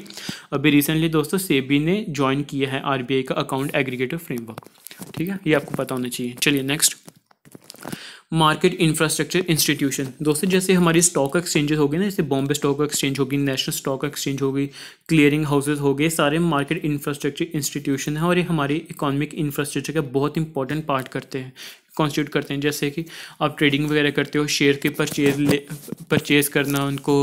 अभी रिसेंटली दोस्तों सेबी ने ज्वाइन किया है आरबीआई का अकाउंट एग्रीगेटिव फ्रेमवर्क ठीक है ये आपको पता होना चाहिए चलिए नेक्स्ट मार्केट इंफ्रास्ट्रक्चर इंस्टीट्यूशन दोस्तों जैसे हमारी स्टॉक एक्सचेंजेस हो गए ना जैसे बॉम्बे स्टॉक एक्सचेंज होगी नेशनल स्टॉक एक्सचेंज होगी क्लियरिंग हाउसेज हो गए सारे मार्केट इंफ्रास्ट्रक्चर इंस्टीट्यूशन हैं और ये हमारी इकोनॉमिक इंफ्रास्ट्रक्चर का बहुत इंपॉर्टेंट पार्ट करते हैं कॉन्स्टिट्यूट करते हैं जैसे कि आप ट्रेडिंग वगैरह करते हो शेयर के परचेज ले परचेज करना उनको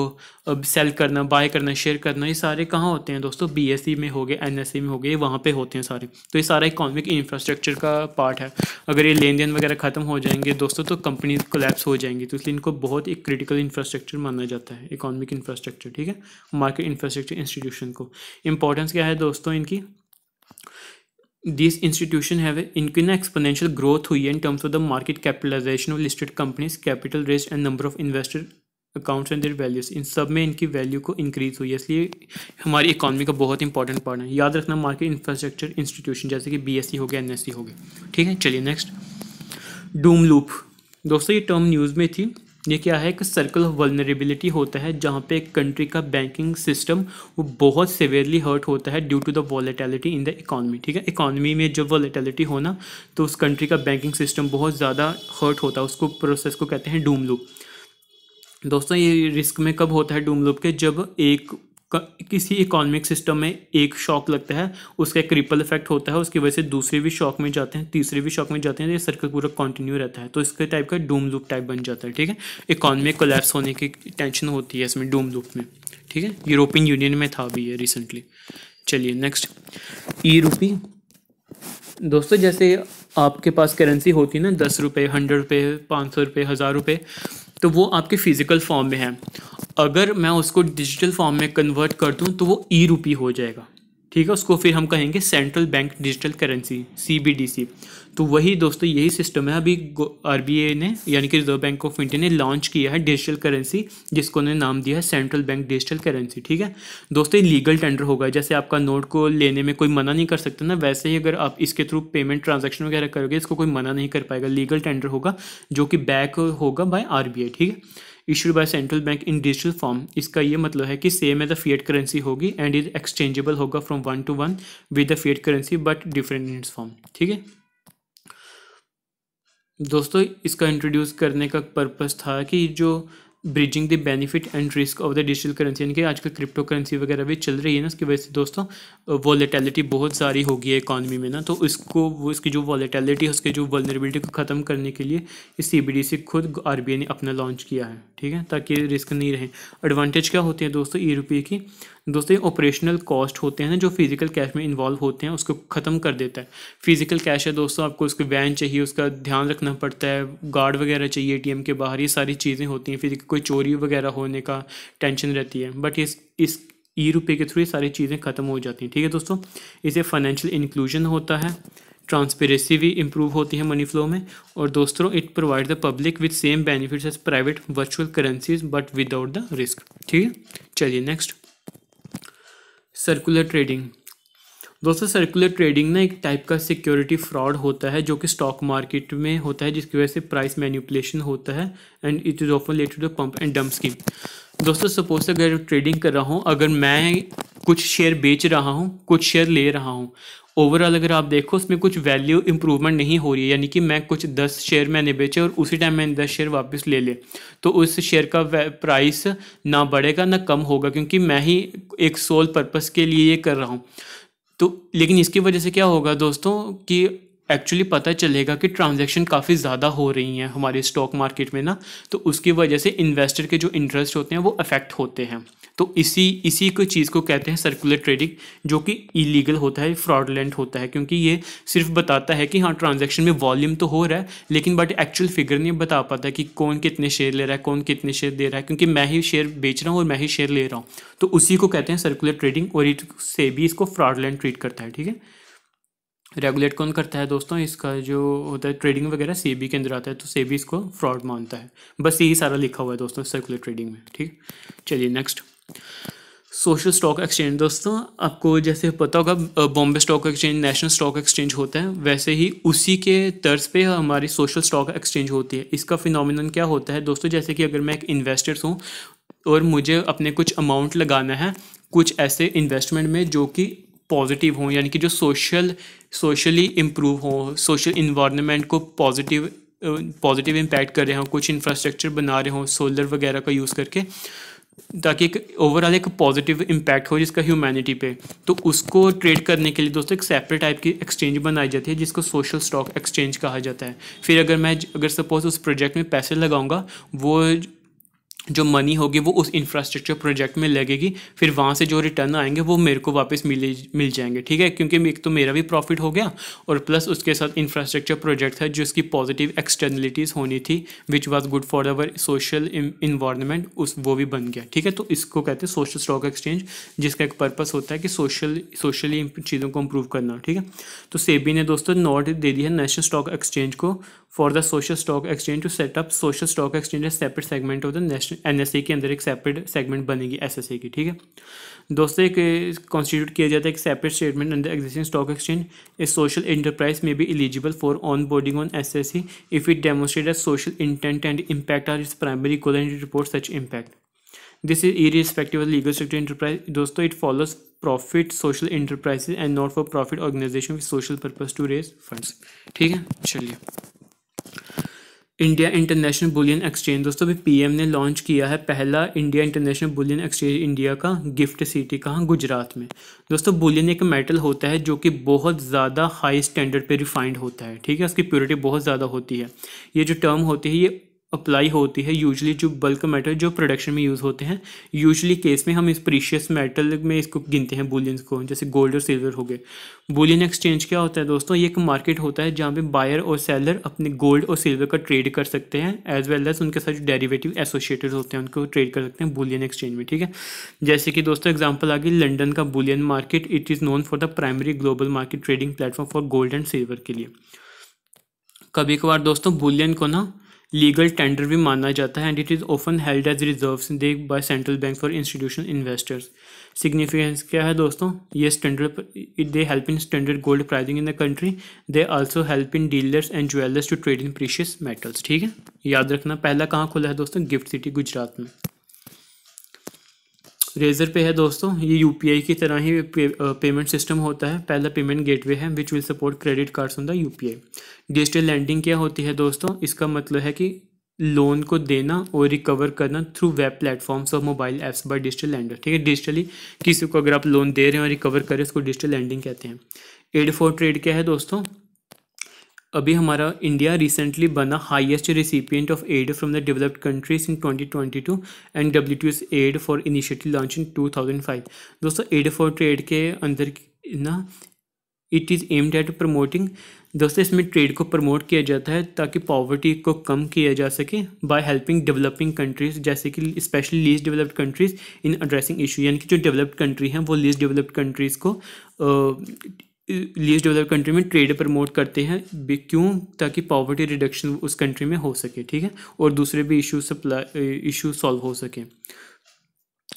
अब सेल करना बाय करना शेयर करना ये सारे कहाँ होते हैं दोस्तों बीएससी e में हो गए एनएससी e में हो गए वहाँ पे होते हैं सारे तो ये सारा इकोनॉमिक इंफ्रास्ट्रक्चर का पार्ट है अगर ये लेन देन वगैरह ख़त्म हो जाएंगे दोस्तों तो कंपनी कोलेप्स हो जाएंगी तो इसलिए इनको बहुत ही क्रिटिकल इंफ्रास्ट्रक्चर माना जाता है इकोनॉमिक इंफ्रास्ट्रक्चर ठीक है मार्केट इंफ्रास्ट्रक्चर इंस्टीट्यूशन को इंपॉर्टेंस क्या है दोस्तों इनकी this institution institutions have exponential growth हुई है in terms of the market capitalization of listed companies capital raised and number of investor accounts and their values in सब में इनकी वैल्यू को इंक्रीज हुई है इसलिए हमारी इकॉनमी का बहुत इंपॉर्टेंट पार्ट है याद रखना मार्केट इंफ्रास्ट्रक्चर इंस्टीट्यूशन जैसे कि बी एस सी हो गया एन एस सी हो गया ठीक है चलिए नेक्स्ट डूम लूप दोस्तों ये टर्म न्यूज़ में थी ये क्या है एक सर्कल ऑफ वलनरेबिलिटी होता है जहाँ पे एक कंट्री का बैंकिंग सिस्टम वो बहुत सिवियरली हर्ट होता है due to the volatility in the economy ठीक है इकॉनमी में जब वॉलेटेलिटी होना तो उस कंट्री का बैंकिंग सिस्टम बहुत ज़्यादा हर्ट होता है उसको प्रोसेस को कहते हैं डूम लूप दोस्तों ये रिस्क में कब होता है डूम लूप के जब एक किसी इकोनॉमिक सिस्टम में एक शॉक लगता है उसका एक रिपल इफेक्ट होता है उसकी वजह से दूसरे भी शॉक में जाते हैं तीसरे भी शॉक में जाते हैं तो ये सर्कल पूरा कंटिन्यू रहता है तो इसके टाइप का डूम लूप टाइप बन जाता है ठीक है इकोनॉमिक कोलेप्स होने की टेंशन होती है इसमें डूम लूप में ठीक है यूरोपियन यूनियन में था भी ये रिसेंटली चलिए नेक्स्ट ई रूपी दोस्तों जैसे आपके पास करेंसी होती है ना दस रुपये हंड्रेड रुपये पाँच सौ रुपये हज़ार रुपये तो वो आपके फिज़िकल फॉर्म में है अगर मैं उसको डिजिटल फॉर्म में कन्वर्ट कर दूँ तो वो ई रुपी हो जाएगा ठीक है उसको फिर हम कहेंगे central bank digital currency C तो वही दोस्तों यही सिस्टम है अभी आर ने यानी कि रिजर्व बैंक ऑफ इंडिया ने लॉन्च किया है डिजिटल करेंसी जिसको उन्होंने नाम दिया है सेंट्रल बैंक डिजिटल करेंसी ठीक है दोस्तों लीगल टेंडर होगा जैसे आपका नोट को लेने में कोई मना नहीं कर सकता ना वैसे ही अगर आप इसके थ्रू पेमेंट ट्रांजेक्शन वगैरह करोगे इसको कोई मना नहीं कर पाएगा लीगल टेंडर होगा जो कि बैक होगा बाय आर ठीक है issued by central bank in digital form इसका ये मतलब है कि same as a fiat currency होगी एंड इज एक्सचेंजेबल होगा from one to one with the fiat currency but different in form ठीक है दोस्तों इसका इंट्रोड्यूस करने का पर्पस था कि जो bridging the benefit and risk of the digital currency यानी कि आजकल क्रिप्टो करेंसी वगैरह भी चल रही है ना उसकी वजह से दोस्तों वॉलेटैलिटी बहुत सारी होगी है इकानमी में ना तो इसको वो इसकी जो वॉलेटैलिटी है उसके जो वॉलरेबिलिटी को ख़त्म करने के लिए इस सी खुद आर ने अपना लॉन्च किया है ठीक है ताकि रिस्क नहीं रहे एडवांटेज क्या होती है दोस्तों ई e रुपये की दोस्तों ये ऑपरेशनल कॉस्ट होते हैं ना जो फिजिकल कैश में इन्वॉल्व होते हैं उसको ख़त्म कर देता है फिजिकल कैश है दोस्तों आपको उसकी वैन चाहिए उसका ध्यान रखना पड़ता है गार्ड वगैरह चाहिए ए के बाहर ये सारी चीज़ें होती हैं फिजिकल कोई चोरी वगैरह होने का टेंशन रहती है बट इस इस ई रुपये के थ्रू ये सारी चीज़ें ख़त्म हो जाती हैं ठीक है दोस्तों इसे फाइनेंशियल इंक्लूजन होता है ट्रांसपेरेंसी भी इंप्रूव होती है मनी फ्लो में और दोस्तों it provide the public with same benefits as private virtual currencies but without the risk ठीक है चलिए नेक्स्ट सर्कुलर ट्रेडिंग दोस्तों सर्कुलर ट्रेडिंग ना एक टाइप का सिक्योरिटी फ्रॉड होता है जो कि स्टॉक मार्केट में होता है जिसकी वजह से प्राइस मैन्यूपलेशन होता है and it is often related to pump and dump scheme दोस्तों सपोज अगर ट्रेडिंग कर रहा हूँ अगर मैं कुछ शेयर बेच रहा हूँ कुछ शेयर ले रहा हूँ ओवरऑल अगर आप देखो उसमें कुछ वैल्यू इंप्रूवमेंट नहीं हो रही है यानी कि मैं कुछ दस शेयर मैंने बेचे और उसी टाइम मैंने दस शेयर वापस ले लें तो उस शेयर का प्राइस ना बढ़ेगा ना कम होगा क्योंकि मैं ही एक सोल पर्पस के लिए ये कर रहा हूँ तो लेकिन इसकी वजह से क्या होगा दोस्तों कि एक्चुअली पता चलेगा कि ट्रांजेक्शन काफ़ी ज़्यादा हो रही हैं हमारे स्टॉक मार्केट में ना तो उसकी वजह से इन्वेस्टर के जो इंटरेस्ट होते हैं वो अफेक्ट होते हैं तो इसी इसी को चीज़ को कहते हैं सर्कुलर ट्रेडिंग जो कि इलीगल होता है फ्रॉडलेंट होता है क्योंकि ये सिर्फ बताता है कि हाँ ट्रांजैक्शन में वॉल्यूम तो हो रहा है लेकिन बट एक्चुअल फिगर नहीं बता पाता कि कौन कितने शेयर ले रहा है कौन कितने शेयर दे रहा है क्योंकि मैं ही शेयर बेच रहा हूँ और मैं ही शेयर ले रहा हूँ तो उसी को कहते हैं सर्कुलर ट्रेडिंग और से भी इसको फ्रॉडलेंट ट्रीट करता है ठीक है रेगुलेट कौन करता है दोस्तों इसका जो होता है ट्रेडिंग वगैरह सेबी के अंदर आता है तो सेबी इसको फ्रॉड मानता है बस यही सारा लिखा हुआ है दोस्तों सर्कुलर ट्रेडिंग में ठीक चलिए नेक्स्ट सोशल स्टॉक एक्सचेंज दोस्तों आपको जैसे पता होगा Bombay stock exchange national stock exchange होता है वैसे ही उसी के तर्ज पे हमारी सोशल स्टॉक एक्सचेंज होती है इसका फिनोमिनन क्या होता है दोस्तों जैसे कि अगर मैं एक इन्वेस्टर्स हूँ और मुझे अपने कुछ अमाउंट लगाना है कुछ ऐसे इन्वेस्टमेंट में जो कि पॉजिटिव हों यानी कि जो सोशल सोशली इम्प्रूव हों सोशल इन्वामेंट को पॉजिटिव पॉजिटिव इम्पैक्ट कर रहे हों कुछ इंफ्रास्ट्रक्चर बना रहे हों सोलर वगैरह का यूज़ करके ताकि एक ओवरऑल एक पॉजिटिव इम्पैक्ट हो जिसका ह्यूमैनिटी पे तो उसको ट्रेड करने के लिए दोस्तों एक सेपरेट टाइप की एक्सचेंज बनाई जाती है जिसको सोशल स्टॉक एक्सचेंज कहा जाता है फिर अगर मैं अगर सपोज उस प्रोजेक्ट में पैसे लगाऊंगा वो जो मनी होगी वो उस इंफ्रास्ट्रक्चर प्रोजेक्ट में लगेगी फिर वहाँ से जो रिटर्न आएंगे वो मेरे को वापस मिले मिल जाएंगे ठीक है क्योंकि एक तो मेरा भी प्रॉफिट हो गया और प्लस उसके साथ इंफ्रास्ट्रक्चर प्रोजेक्ट था जिसकी पॉजिटिव एक्सटर्नलिटीज़ होनी थी which was good for our social environment उस वो भी बन गया ठीक है तो इसको कहते हैं सोशल स्टॉक एक्सचेंज जिसका एक पर्पज़ होता है कि सोशल सोशली चीज़ों को इम्प्रूव करना ठीक है तो सेबी ने दोस्तों नोट दे दी है नेशनल स्टॉक एक्सचेंज को for the social stock exchange to set up social stock exchange as separate segment of the national N S E के अंदर एक सेपरेट सेगमेंट बनेगी एस एस ए की ठीक है दोस्तों एक कॉन्स्टिट्यूट किया जाता है एक सेपरेट स्टेटमेंट अंदर existing stock exchange a social enterprise में be eligible for on boarding on S S C if it demonstrate as social intent and impact are is primary goal and report such impact this is irrespective respective legal structure enterprise दोस्तों it follows profit social enterprises and not for profit organization with social purpose to raise fund ठीक है चलिए India international bullion exchange दोस्तों अभी PM ने launch किया है पहला India international bullion exchange India का गिफ्ट सिटी कहाँ गुजरात में दोस्तों बुलियन एक मेटल होता है जो कि बहुत ज़्यादा हाई स्टैंडर्ड पे रिफाइंड होता है ठीक है उसकी प्योरिटी बहुत ज़्यादा होती है ये जो टर्म होती है ये अप्लाई होती है यूजली जो बल्क मेटल जो प्रोडक्शन में यूज़ होते हैं यूजली केस में हम इस प्रीशियस मेटल में इसको गिनते हैं बुलियंस को जैसे गोल्ड और सिल्वर हो गए बुलियन एक्सचेंज क्या होता है दोस्तों ये एक मार्केट होता है जहाँ पे बायर और सेलर अपने गोल्ड और सिल्वर का ट्रेड कर सकते हैं एज वेल एज उनके साथ डेरिवेटिव एसोसिएटेड होते हैं उनको ट्रेड कर सकते हैं बुलियन एक्सचेंज में ठीक है जैसे कि दोस्तों एग्जाम्पल आ गई लंडन का bullion market it is known for the primary global market trading platform for gold and silver के लिए कभी कभार दोस्तों बुलियन को ना लीगल टेंडर भी माना जाता है and it is often held as reserve by central bank for institution investors significance क्या है दोस्तों ये standard it they help in standard gold pricing in the country they also help in dealers and jewellers to trade in precious metals ठीक है याद रखना पहला कहाँ खुला है दोस्तों गिफ्ट सिटी गुजरात में रेजर पे है दोस्तों ये यू की तरह ही पे, पेमेंट सिस्टम होता है पहला पेमेंट गेटवे है which will support credit cards on the U digital lending क्या होती है दोस्तों इसका मतलब है कि लोन को देना और रिकवर करना थ्रू वेब प्लेटफॉर्म्स और mobile apps by digital lender ठीक है डिजिटली किसी को अगर आप लोन दे रहे हैं और रिकवर करें उसको डिजिटल लैंडिंग कहते हैं एड फॉर ट्रेड क्या है दोस्तों अभी हमारा इंडिया रिसेंटली बना highest recipient of aid from the developed countries in 2022 and W T aid for initiative launch in 2005 दोस्तों एड फॉर ट्रेड के अंदर ना it is aimed at promoting दोस्तों इसमें ट्रेड को प्रमोट किया जाता है ताकि पॉवर्टी को कम किया जा सके बाय हेल्पिंग डेवलपिंग कंट्रीज जैसे कि specially least developed countries in addressing issue यानी कि जो डेवलप्ड कंट्री हैं वो लीस्ट डेवलप्ड कंट्रीज़ को लीस्ट डेवलप कंट्री में ट्रेड प्रमोट करते हैं क्यों ताकि पॉवर्टी रिडक्शन उस कंट्री में हो सके ठीक है और दूसरे भी इशू सप्लाई इशू सॉल्व हो सके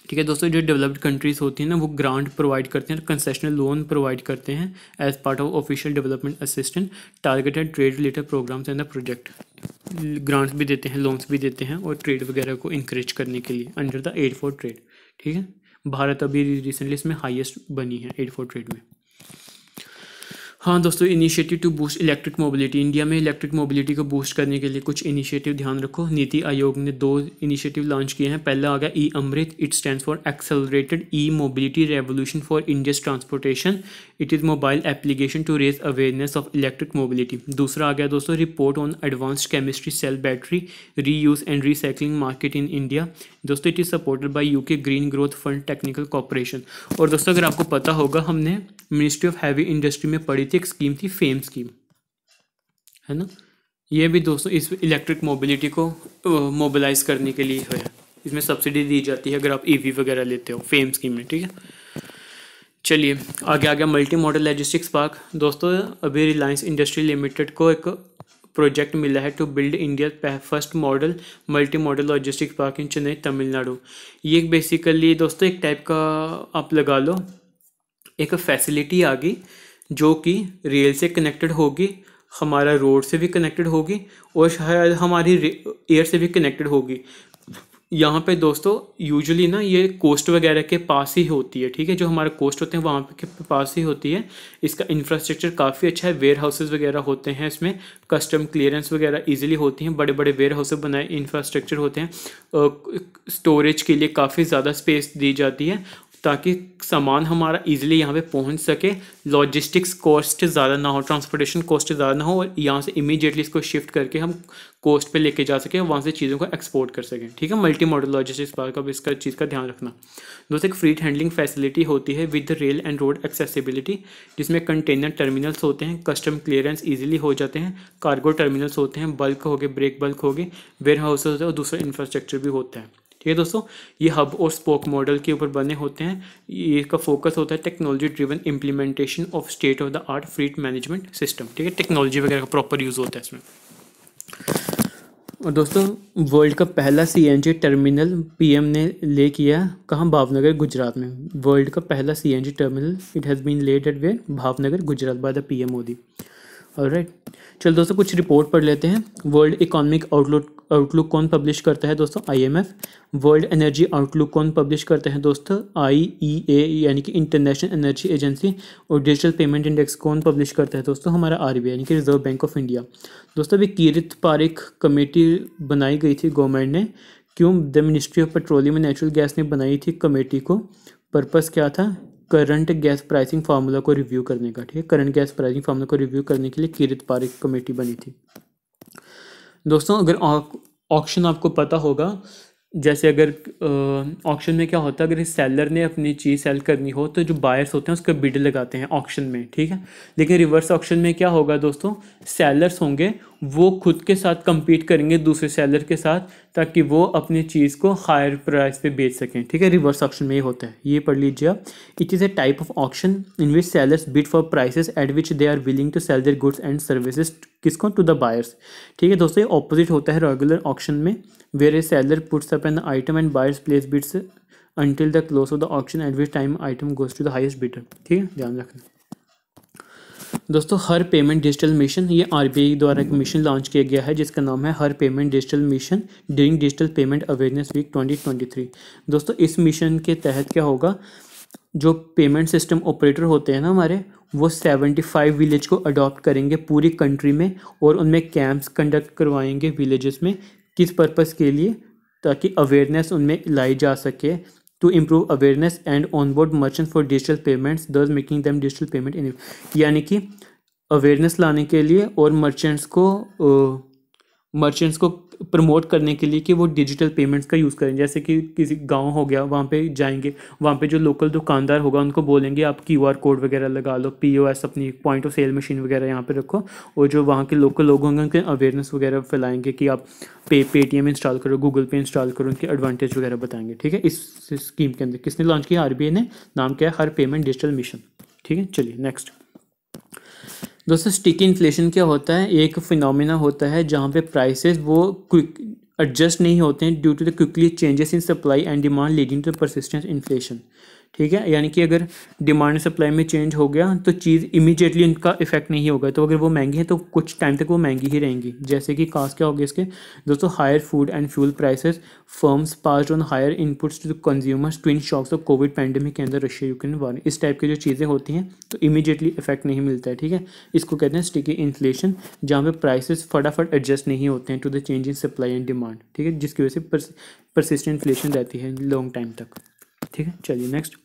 ठीक है दोस्तों जो डेवलप्ड कंट्रीज़ होती हैं ना वो ग्रांट प्रोवाइड करते हैं कंसेशनल लोन प्रोवाइड करते हैं as part of official development assistant targeted trade related programs and the project grants भी देते हैं लोन्स भी देते हैं और ट्रेड वगैरह को इंकरेज करने के लिए under the aid for trade ठीक है भारत अभी रिसेंटली इसमें हाइएस्ट बनी है एड फॉर ट्रेड में हाँ दोस्तों initiative to boost electric mobility India में इलेक्ट्रिक मोबिलिटी को बूस्ट करने के लिए कुछ इनिशिएटिव ध्यान रखो नीति आयोग ने दो इनिशिएटिव लॉन्च किए हैं पहला आ गया E Amrit it stand for accelerated E mobility revolution for India's transportation it is mobile application to raise awareness of electric mobility दूसरा आ गया दोस्तों report on advanced chemistry cell battery re use and recycling market in India दोस्तों it is supported by U K green growth fund technical corporation और दोस्तों अगर आपको पता होगा हमने मिनिस्ट्री ऑफ हैवी इंडस्ट्री में पढ़ी थी एक स्कीम थी फेम स्कीम है ना ये भी दोस्तों इस इलेक्ट्रिक मोबिलिटी को मोबिलाइज करने के लिए है इसमें सब्सिडी दी जाती है अगर आप ईवी e वगैरह लेते हो फेम स्कीम में ठीक है चलिए आगे आ गया मल्टी मॉडल लॉजिस्टिक्स पार्क दोस्तों अभी रिलायंस इंडस्ट्री लिमिटेड को एक प्रोजेक्ट मिला है to build India first model multi model logistic park in Chennai Tamil Nadu ये बेसिकली दोस्तों एक टाइप का आप लगा लो एक फैसिलिटी आ गई जो कि रेल से कनेक्टेड होगी हमारा रोड से भी कनेक्टेड होगी और शायद हमारी एयर से भी कनेक्टेड होगी यहाँ पे दोस्तों यूजुअली ना ये कोस्ट वगैरह के पास ही होती है ठीक है जो हमारे कोस्ट होते हैं वहाँ पे के पास ही होती है इसका इंफ्रास्ट्रक्चर काफ़ी अच्छा है वेयर हाउसेज वगैरह होते हैं इसमें कस्टम क्लियरेंस वगैरह इजीली होती हैं बड़े बड़े वेयर हाउसेज बनाए इंफ्रास्ट्रक्चर होते हैं स्टोरेज के लिए काफ़ी ज़्यादा स्पेस दी जाती है ताकि सामान हमारा इजीली यहाँ पे पहुँच सके लॉजिस्टिक्स कॉस्ट ज़्यादा ना हो ट्रांसपोर्टेशन कॉस्ट ज़्यादा ना हो और यहाँ से इमीडिएटली इसको शिफ्ट करके हम कोस्ट पे लेके जा सकें वहाँ से चीज़ों को एक्सपोर्ट कर सकें ठीक है मल्टी मॉडल लॉजिस्टिक्स पार्क अब इसका चीज़ का ध्यान रखना दोस्तों एक फ्रीट हैंडलिंग फैसिलिटी होती है with rail and road accessibility जिसमें कंटेनर टर्मिनल्स होते हैं कस्टम क्लियरेंस ईजिली हो जाते हैं कार्गो टर्मिनल्स होते हैं बल्क हो गए ब्रेक बल्क हो गए वेयर हाउसेज होते हैं और दूसरा इंफ्रास्ट्रक्चर भी होता है ठीक है दोस्तों ये हब और स्पोक मॉडल के ऊपर बने होते हैं इसका फोकस होता है technology driven implementation of state of the art fleet management system ठीक है टेक्नोलॉजी वगैरह का प्रॉपर यूज़ होता है इसमें और दोस्तों वर्ल्ड का पहला सीएनजी टर्मिनल पीएम ने ले किया कहाँ भावनगर गुजरात में वर्ल्ड का पहला CNG terminal it has been laid at where Bhavnagar Gujarat by the PM Modi और राइट चलो दोस्तों कुछ रिपोर्ट पढ़ लेते हैं वर्ल्ड इकोनॉमिक आउटलुक आउटलुक कौन पब्लिश करता है दोस्तों आईएमएफ वर्ल्ड एनर्जी आउटलुक कौन पब्लिश करते हैं दोस्तों आईईए e यानी कि इंटरनेशनल एनर्जी एजेंसी और डिजिटल पेमेंट इंडेक्स कौन पब्लिश करता है दोस्तों हमारा आरबीआई यानी कि रिजर्व बैंक ऑफ इंडिया दोस्तों अभी कीरत पारिक कमेटी बनाई गई थी गवर्नमेंट ने क्यों the ministry of petroleum and natural gas ने बनाई थी कमेटी को पर्पस क्या था करंट गैस प्राइसिंग फार्मूला को रिव्यू करने का ठीक है करंट गैस प्राइसिंग फार्मूला को रिव्यू करने के लिए कीरित पारिक कमेटी बनी थी दोस्तों अगर ऑक्शन आपको पता होगा जैसे अगर ऑक्शन में क्या होता है अगर सेलर ने अपनी चीज़ सेल करनी हो तो जो बायर्स होते हैं उसका बिड लगाते हैं ऑक्शन में ठीक है लेकिन रिवर्स ऑक्शन में क्या होगा दोस्तों सेलर्स होंगे वो खुद के साथ कम्पीट करेंगे दूसरे सेलर के साथ ताकि वो अपनी चीज़ को हायर प्राइस पे बेच सकें ठीक है रिवर्स ऑप्शन में ये होता है ये पढ़ लीजिए आप it is a type of option in which sellers bid for prices at which they are willing to sell their goods and services किसको टू द बायर्स ठीक है दोस्तों ये ऑपोजिट होता है रेगुलर ऑप्शन में where a seller puts up an item and buyers place bids until the close of the option at which time item goes to the highest bidder ठीक है ध्यान रखना दोस्तों हर पेमेंट डिजिटल मिशन ये RBI द्वारा एक मिशन लॉन्च किया गया है जिसका नाम है हर payment digital mission during digital payment awareness week 2023 दोस्तों इस मिशन के तहत क्या होगा जो पेमेंट सिस्टम ऑपरेटर होते हैं ना हमारे वो 75 विलेज को अडॉप्ट करेंगे पूरी कंट्री में और उनमें कैंप्स कंडक्ट करवाएंगे विलेजेस में किस पर्पज़ के लिए ताकि अवेयरनेस उनमें लाई जा सके to improve awareness and onboard merchants for digital payments thus making them digital payment in यानी कि अवेयरनेस लाने के लिए और मर्चेंट्स को merchants को प्रमोट करने के लिए कि वो डिजिटल पेमेंट्स का यूज़ करें जैसे कि किसी गांव हो गया वहाँ पे जाएंगे वहाँ पे जो लोकल दुकानदार होगा उनको बोलेंगे आप क्यू आर कोड वगैरह लगा लो पी ओ एस अपनी पॉइंट ऑफ सेल मशीन वगैरह यहाँ पे रखो और जो वहाँ के लोकल लोग होंगे उनके अवेयरनेस वगैरह फैलाएंगे कि आप पे पेटीएम इंस्टॉल करो गूगल पे इंस्टॉल करो उनके एडवांटेज वगैरह बताएंगे ठीक है इस स्कीम के अंदर किसने लॉन्च किया आर ने नाम क्या है हर पेमेंट डिजिटल मिशन ठीक है चलिए नेक्स्ट दोस्तों स्टिकी इन्फ्लेशन क्या होता है एक फिनोमिना होता है जहाँ पे प्राइसेस वो क्विक एडजस्ट नहीं होते हैं due to the quickly changes in supply and demand leading to persistent inflation ठीक है यानी कि अगर डिमांड सप्लाई में चेंज हो गया तो चीज़ इमीडिएटली उनका इफेक्ट नहीं होगा तो अगर वो महंगी है तो कुछ टाइम तक वो महंगी ही रहेंगी जैसे कि कास्ट क्या होगी इसके दोस्तों higher food and fuel prices firms pass on higher inputs to consumers twin shocks of COVID pandemic के अंदर रशिया यूक्रेन वार इस टाइप की जो चीज़ें होती हैं तो इमीडिएटली इफेक्ट नहीं मिलता है ठीक है इसको कहते हैं स्टिकी इन्फ्लेशन जहाँ पर प्राइसेज फटाफट एडजस्ट नहीं होते हैं to the change in supply and demand ठीक है जिसकी वजह से परसिस्टेंट इन्फ्लेशन रहती है लॉन्ग टाइम तक ठीक है चलिए नेक्स्ट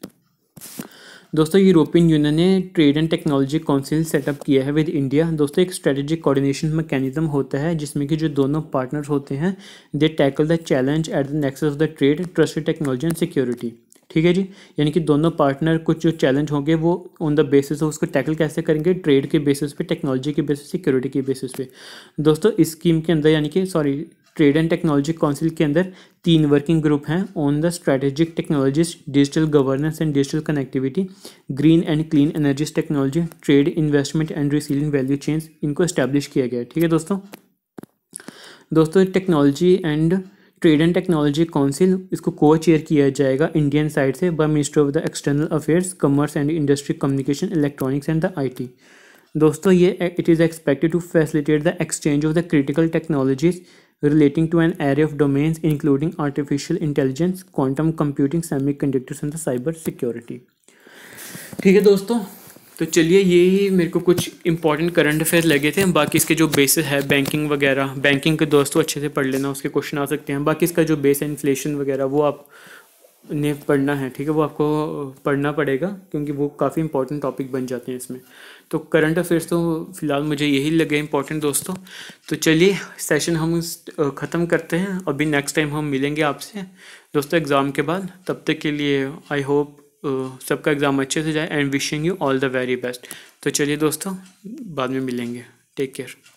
दोस्तों यूरोपियन यूनियन ने trade and technology council set up किया है विद इंडिया दोस्तों एक स्ट्रेटेजिक कोऑर्डिनेशन मैकेनिज्म होता है जिसमें कि जो दोनों पार्टनर्स होते हैं they tackle the challenge at the nexus of the trade trusted technology and security ठीक है जी यानी कि दोनों पार्टनर कुछ जो चैलेंज होंगे वो ऑन द बेसिस ऑफ उसको टैकल कैसे करेंगे ट्रेड के बेसिस पे टेक्नोलॉजी के बेसिस सिक्योरिटी के बेसिस पे दोस्तों इस स्कीम के अंदर यानी कि sorry trade and technology council के अंदर तीन वर्किंग ग्रुप हैं on the strategic technologies digital governance and digital connectivity green and clean energies technology trade investment and resilient value chain इनको इस्टेब्लिश किया गया है ठीक है दोस्तों दोस्तों technology and trade and technology council इसको को चेयर किया जाएगा इंडियन साइड से by minister of the external affairs commerce and industry communication electronics and the IT दोस्तों ये it is expected to facilitate the exchange of the critical technologies relating to an array of domains including artificial intelligence, quantum computing, semiconductors and the cyber security. ठीक है दोस्तों तो चलिए ये ही मेरे को कुछ इंपॉर्टेंट करंट अफेयर लगे थे बाकी इसके जो बेसिस है बैंकिंग वगैरह बैंकिंग के दोस्तों अच्छे से पढ़ लेना उसके क्वेश्चन आ सकते हैं बाकी इसका जो बेस है इन्फ्लेशन वगैरह वो आप ने पढ़ना है ठीक है वो आपको पढ़ना पड़ेगा क्योंकि वो काफ़ी इंपॉर्टेंट टॉपिक बन जाते हैं इसमें तो करंट अफेयर्स तो फिलहाल मुझे यही लगे इंपॉर्टेंट दोस्तों तो चलिए सेशन हम ख़त्म करते हैं अभी नेक्स्ट टाइम हम मिलेंगे आपसे दोस्तों एग्ज़ाम के बाद तब तक के लिए आई होप सबका एग्ज़ाम अच्छे से जाए and wishing you all the very best तो चलिए दोस्तों बाद में मिलेंगे टेक केयर